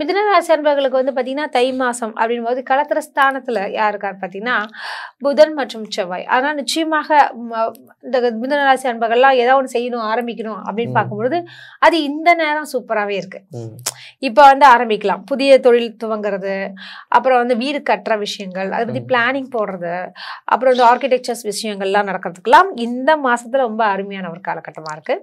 மிதுனராசி அன்பர்களுக்கு வந்து பார்த்தீங்கன்னா தை மாதம் அப்படின் போது கலத்திர ஸ்தானத்தில் யார் இருக்கார் பார்த்தீங்கன்னா புதன் மற்றும் செவ்வாய் ஆனால் நிச்சயமாக இந்த மிதுனராசி அன்பர்கள்லாம் ஏதாவது ஒன்று செய்யணும் ஆரம்பிக்கணும் அப்படின்னு பார்க்கும்பொழுது அது இந்த நேரம் சூப்பராகவே இருக்கு இப்போ வந்து ஆரம்பிக்கலாம் புதிய தொழில் துவங்குறது அப்புறம் வந்து வீடு கட்டுற விஷயங்கள் அதை பற்றி பிளானிங் போடுறது அப்புறம் வந்து ஆர்கிடெக்சர்ஸ் விஷயங்கள்லாம் நடக்கிறதுக்கெல்லாம் இந்த மாதத்தில் ரொம்ப அருமையான ஒரு காலகட்டமாக இருக்குது